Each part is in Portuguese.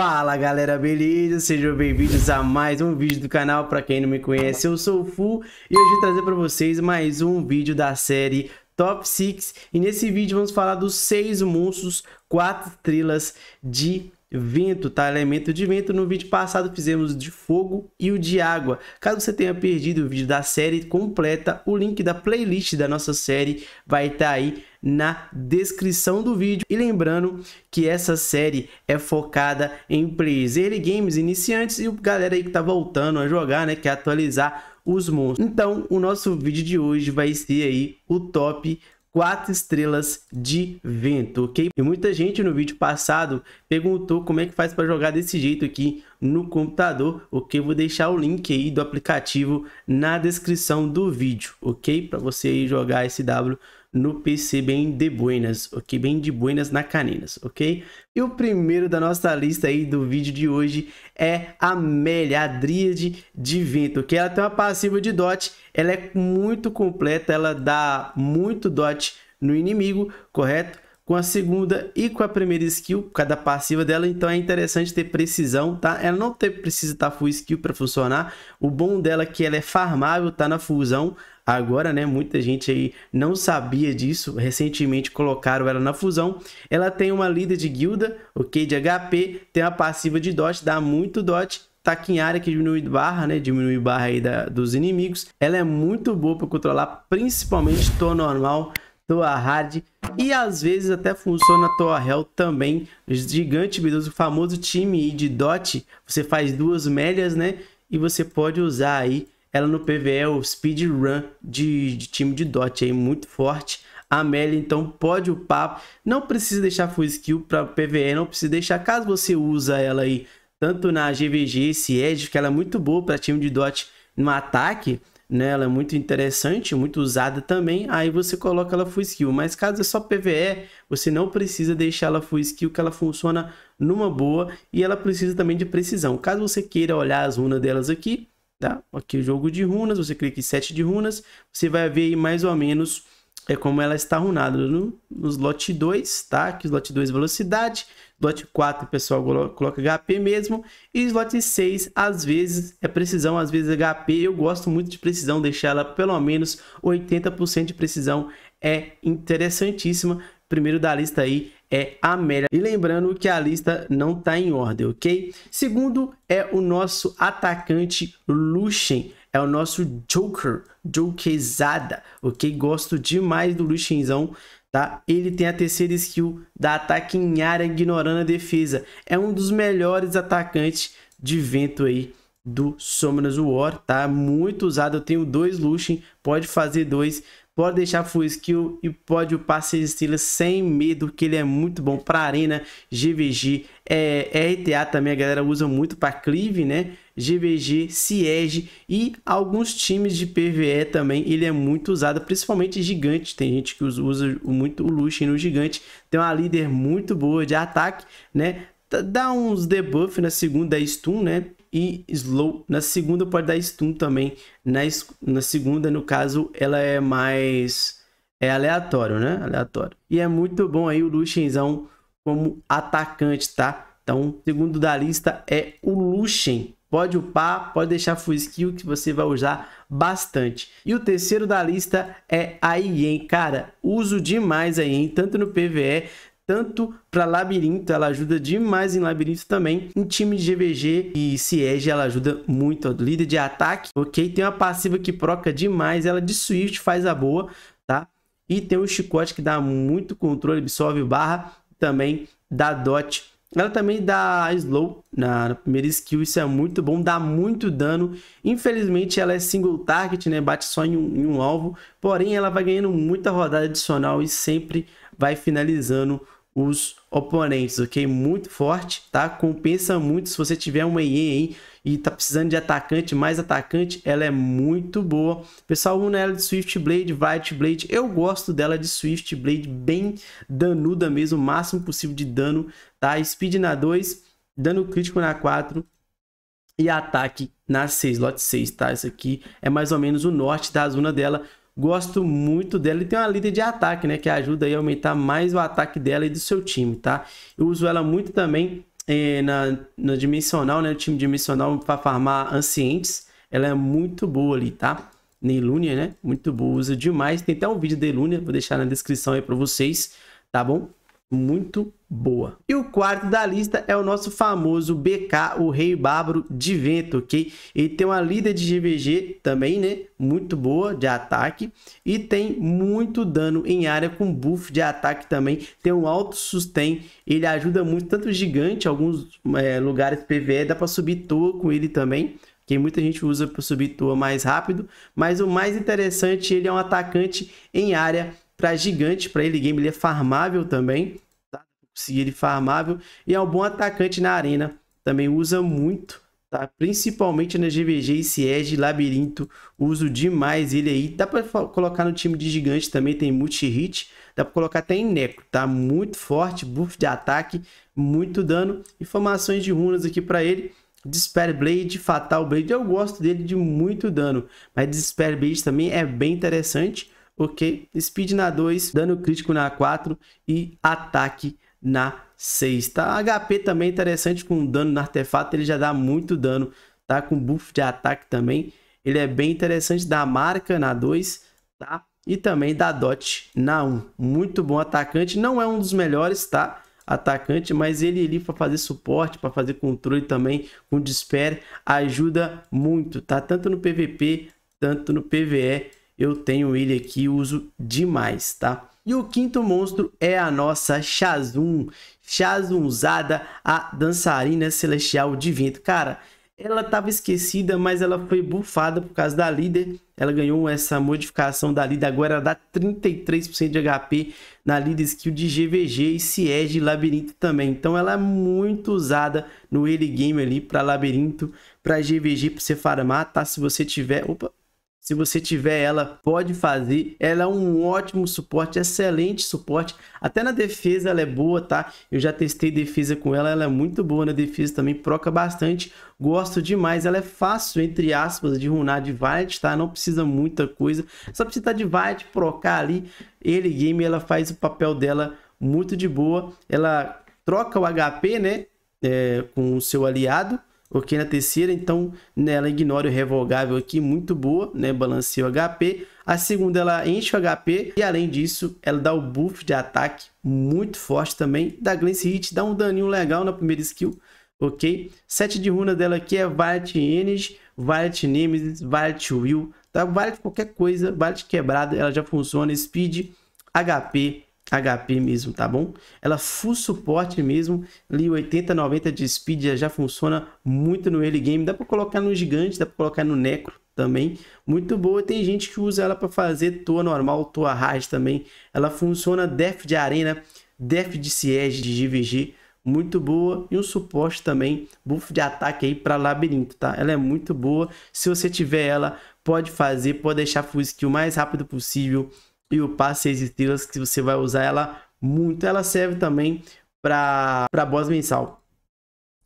Fala galera, beleza? Sejam bem-vindos a mais um vídeo do canal. Para quem não me conhece, eu sou o Fu e hoje vou trazer para vocês mais um vídeo da série Top 6. E nesse vídeo vamos falar dos seis monstros, quatro trilhas de vento, tá? Elemento de vento. No vídeo passado fizemos de fogo e o de água. Caso você tenha perdido o vídeo da série completa, o link da playlist da nossa série vai estar tá aí na descrição do vídeo. E lembrando que essa série é focada em players early games iniciantes e o galera aí que tá voltando a jogar, né, que atualizar os monstros. Então, o nosso vídeo de hoje vai ser aí o top quatro estrelas de vento, ok? E muita gente no vídeo passado perguntou como é que faz para jogar desse jeito aqui no computador, ok? Vou deixar o link aí do aplicativo na descrição do vídeo, ok? Para você aí jogar esse W no PC bem de buenas, ok? Bem de buenas na caninas, ok? E o primeiro da nossa lista aí do vídeo de hoje é a Amélia, a Dríade de Vento, que ela tem uma passiva de dot, ela é muito completa, ela dá muito dot no inimigo, correto? com a segunda e com a primeira skill, cada passiva dela, então é interessante ter precisão, tá? Ela não ter, precisa estar tá full skill para funcionar, o bom dela é que ela é farmável, tá na fusão, Agora, né, muita gente aí não sabia disso, recentemente colocaram ela na fusão. Ela tem uma líder de guilda, ok, de HP, tem uma passiva de dot, dá muito dot, ataque tá em área que diminui barra, né? Diminui barra aí da, dos inimigos. Ela é muito boa para controlar, principalmente tô Normal, Toa Hard e às vezes até funciona Toa Hell também. Gigante, O famoso time de Dot. Você faz duas médias, né? E você pode usar aí ela no PVE é o speedrun de, de time de Dot aí, muito forte. A Amélia, então, pode upar. Não precisa deixar full skill para PVE, não precisa deixar. Caso você usa ela aí, tanto na GVG, Edge que ela é muito boa para time de Dot no ataque, né? Ela é muito interessante, muito usada também. Aí você coloca ela full skill. Mas caso é só PVE, você não precisa deixar ela full skill, que ela funciona numa boa. E ela precisa também de precisão. Caso você queira olhar as runas delas aqui, Tá? Aqui o jogo de runas, você clica em sete de runas, você vai ver aí mais ou menos é como ela está runada no, no slot 2, tá? Que slot 2 velocidade, slot 4 o pessoal coloca HP mesmo, e slot 6 às vezes é precisão, às vezes é HP. Eu gosto muito de precisão, deixar ela pelo menos 80% de precisão é interessantíssima. Primeiro da lista aí é a Amélia. E lembrando que a lista não está em ordem, ok? Segundo é o nosso atacante Luxem é o nosso Joker, Jokezada, ok? Gosto demais do Luxinzão, tá? Ele tem a terceira skill da ataque em área, ignorando a defesa. É um dos melhores atacantes de vento aí do Summoners War, tá? Muito usado, eu tenho dois Luxin, pode fazer dois, Pode deixar full skill e pode upar seis estrelas sem medo, que ele é muito bom para arena, GVG, é, RTA também a galera usa muito para Clive, né? GVG, siege e alguns times de PVE também, ele é muito usado, principalmente gigante, tem gente que usa muito o Lush no gigante, tem uma líder muito boa de ataque, né? Dá uns debuff na segunda stun, né? e slow. Na segunda pode dar stun também. Na, na segunda, no caso, ela é mais... É aleatório, né? Aleatório. E é muito bom aí o Luchenzão como atacante, tá? Então, segundo da lista é o Luchen. Pode upar, pode deixar full skill que você vai usar bastante. E o terceiro da lista é a IEM. Cara, uso demais a ien tanto no PVE tanto para labirinto, ela ajuda demais em labirinto também. Em time de GVG e Siege, ela ajuda muito. Líder de ataque, ok? Tem uma passiva que proca demais, ela de Swift faz a boa, tá? E tem um chicote que dá muito controle, absorve barra, também dá dot. Ela também dá slow na, na primeira skill, isso é muito bom, dá muito dano. Infelizmente ela é single target, né? Bate só em um, em um alvo, porém ela vai ganhando muita rodada adicional e sempre vai finalizando os oponentes, ok? Muito forte, tá? Compensa muito se você tiver uma IE aí e tá precisando de atacante, mais atacante, ela é muito boa. Pessoal, uma ela de Swift Blade White Blade, eu gosto dela de Swift Blade bem danuda mesmo, o máximo possível de dano, tá? Speed na 2, dano crítico na 4 e ataque na 6, lote 6, tá? Isso aqui é mais ou menos o norte da zona dela. Gosto muito dela e tem uma líder de ataque, né? Que ajuda aí a aumentar mais o ataque dela e do seu time, tá? Eu uso ela muito também eh, na, na dimensional, né? time dimensional para farmar ancientes. Ela é muito boa ali, tá? Nelunia, né? Muito boa, usa demais. Tem até um vídeo de Lunia, vou deixar na descrição aí para vocês, tá bom? Muito boa. E o quarto da lista é o nosso famoso BK, o Rei Bárbaro de Vento, ok? Ele tem uma líder de GVG também, né? Muito boa de ataque e tem muito dano em área com buff de ataque também. Tem um alto sustain, ele ajuda muito, tanto gigante, alguns é, lugares PVE, dá para subir toa com ele também que muita gente usa para subir toa mais rápido, mas o mais interessante, ele é um atacante em área para gigante, para ele game ele é farmável também, conseguir ele farmável. E é um bom atacante na arena. Também usa muito, tá? Principalmente na GVG e Siege, Labirinto. Uso demais ele aí. Dá para colocar no time de gigante também, tem multi-hit. Dá para colocar até em neco tá? Muito forte, buff de ataque, muito dano. Informações de runas aqui para ele. Despair Blade, Fatal Blade, eu gosto dele de muito dano, mas Despair Blade também é bem interessante, ok? Speed na 2, dano crítico na 4 e ataque na sexta. tá HP também é interessante com dano no artefato, ele já dá muito dano, tá? Com buff de ataque também, ele é bem interessante da marca na 2, tá? E também da dot na 1. Um. Muito bom atacante, não é um dos melhores, tá? Atacante, mas ele ali para fazer suporte, para fazer controle também com despair, ajuda muito, tá? Tanto no PVP, tanto no PVE, eu tenho ele aqui, uso demais, tá? E o quinto monstro é a nossa Chazun usada a dançarina celestial de vento. Cara, ela estava esquecida, mas ela foi bufada por causa da líder. Ela ganhou essa modificação da líder, agora ela dá 33% de HP na líder skill de GVG e Siege Labirinto também. Então ela é muito usada no early game ali para Labirinto, para GVG, para você farmar, tá? Se você tiver... Opa, se você tiver ela, pode fazer. Ela é um ótimo suporte, excelente suporte. Até na defesa ela é boa, tá? Eu já testei defesa com ela, ela é muito boa na defesa também, proca bastante. Gosto demais, ela é fácil, entre aspas, de runar de Violet, tá? Não precisa muita coisa. Só precisa tá de Violet, procar ali. Ele game, ela faz o papel dela muito de boa. Ela troca o HP, né? É, com o seu aliado ok na terceira, então nela ela ignora o revogável aqui, muito boa, né, balanceia o HP. A segunda ela enche o HP e além disso ela dá o buff de ataque muito forte também, da Glance Hit, dá um daninho legal na primeira skill, ok? sete de runa dela aqui é Violet Energy, Violet Nemesis, Violet Will, tá? Violet qualquer coisa, Violet quebrada, ela já funciona, Speed, HP, HP mesmo, tá bom? Ela full suporte mesmo, ali 80, 90 de speed já funciona muito no early game, dá para colocar no gigante, dá para colocar no necro também, muito boa, tem gente que usa ela para fazer toa normal, toa hard também, ela funciona def de arena, def de siege, de GVG, muito boa e um suporte também, buff de ataque aí para labirinto, tá? Ela é muito boa, se você tiver ela, pode fazer, pode deixar full skill o mais rápido possível, e o passe 6 estrelas que você vai usar ela muito. Ela serve também para boss mensal.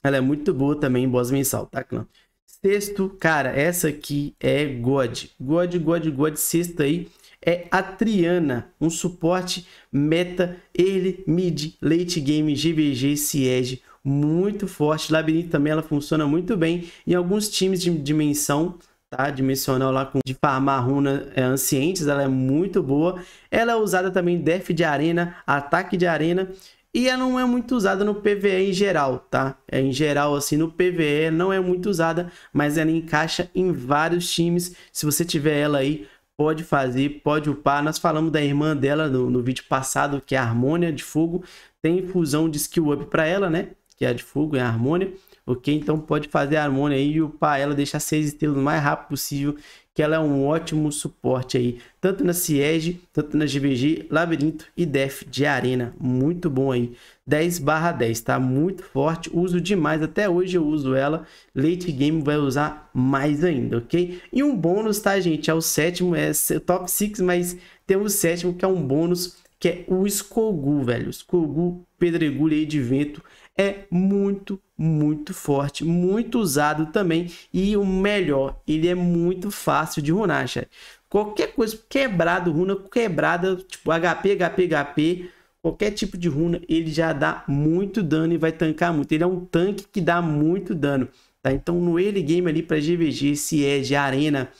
Ela é muito boa também boss mensal, tá, clã? Sexto, cara, essa aqui é God. God, God, God, sexta aí é a Triana, um suporte meta, early, mid, late game, GVG, Siege, muito forte. Labirinto também ela funciona muito bem em alguns times de dimensão tá? Dimensional lá com de farmar runa é, ancientes, ela é muito boa. Ela é usada também em def de arena, ataque de arena. E ela não é muito usada no PVE em geral, tá? É, em geral, assim, no PVE não é muito usada, mas ela encaixa em vários times. Se você tiver ela aí, pode fazer, pode upar. Nós falamos da irmã dela no, no vídeo passado, que é a Harmônia de Fogo. Tem infusão de skill up para ela, né? Que é a de Fogo, é a Harmônia ok? Então pode fazer harmonia aí e upar ela, deixar seis estrelas o mais rápido possível, que ela é um ótimo suporte aí, tanto na Siege, tanto na GBG, Labirinto e Def de Arena, muito bom aí, 10 barra 10, tá? Muito forte, uso demais, até hoje eu uso ela, late game vai usar mais ainda, ok? E um bônus, tá gente, é o sétimo, é top 6, mas tem o sétimo que é um bônus que é o Skogu, velho. Skogu, pedregulho aí de vento, é muito, muito forte, muito usado também. E o melhor, ele é muito fácil de runar, chat. Qualquer coisa quebrado, runa quebrada, tipo HP, HP, HP, qualquer tipo de runa, ele já dá muito dano e vai tancar muito. Ele é um tanque que dá muito dano, tá? Então no early game ali para GVG, se é de arena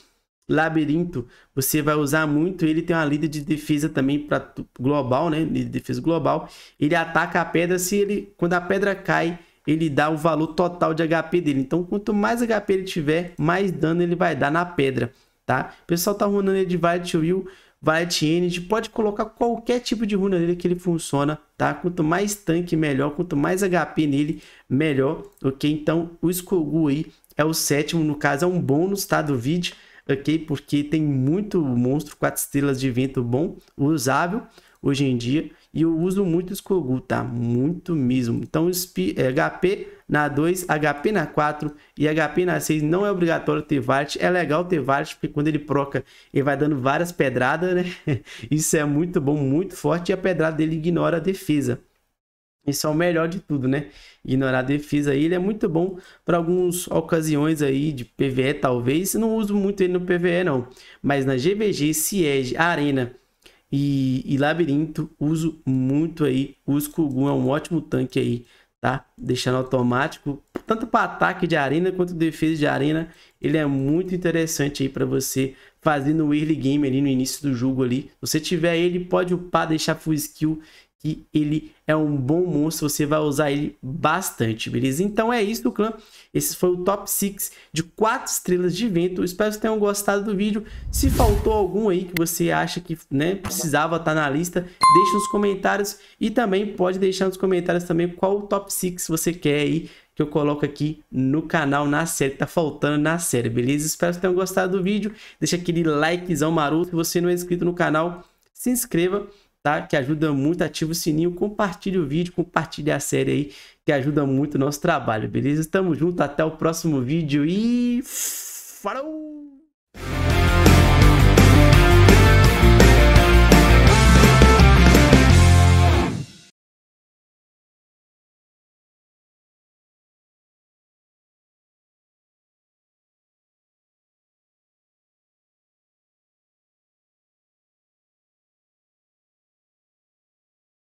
Labirinto, você vai usar muito. Ele tem uma lida de defesa também para global, né? de defesa global. Ele ataca a pedra se ele, quando a pedra cai, ele dá o valor total de HP dele. Então, quanto mais HP ele tiver, mais dano ele vai dar na pedra, tá? O pessoal tá runando ele de Violet Will, Violet Energy, pode colocar qualquer tipo de runa nele que ele funciona, tá? Quanto mais tanque, melhor. Quanto mais HP nele, melhor, ok? Então, o Skogu aí é o sétimo, no caso, é um bônus, tá? Do vídeo Ok, porque tem muito monstro, quatro estrelas de vento bom, usável hoje em dia. E eu uso muito Skogu, tá? Muito mesmo. Então, é, HP na 2, HP na 4 e HP na 6 não é obrigatório ter Vart. É legal ter Vart, porque quando ele proca, ele vai dando várias pedradas, né? Isso é muito bom, muito forte. E a pedrada dele ignora a defesa. Isso é o melhor de tudo, né? Ignorar a defesa aí, ele é muito bom para algumas ocasiões aí de PVE, talvez. Não uso muito ele no PVE, não. Mas na GVG, Siege, Arena e, e Labirinto, uso muito aí. O Skugun é um ótimo tanque aí, tá? Deixando automático, tanto para ataque de arena quanto defesa de arena. Ele é muito interessante aí para você fazer no early game ali no início do jogo ali. Se você tiver ele, pode upar, deixar full skill que ele é um bom monstro, você vai usar ele bastante, beleza? Então é isso do clã, esse foi o top 6 de 4 estrelas de vento, espero que tenham gostado do vídeo, se faltou algum aí que você acha que né, precisava estar tá na lista, deixa nos comentários e também pode deixar nos comentários também qual o top 6 você quer aí, que eu coloco aqui no canal, na série, tá faltando na série, beleza? Espero que tenham gostado do vídeo, deixa aquele likezão maroto, se você não é inscrito no canal, se inscreva, tá? Que ajuda muito, ativa o sininho, compartilha o vídeo, compartilha a série aí, que ajuda muito o nosso trabalho, beleza? Tamo junto, até o próximo vídeo e. Falou!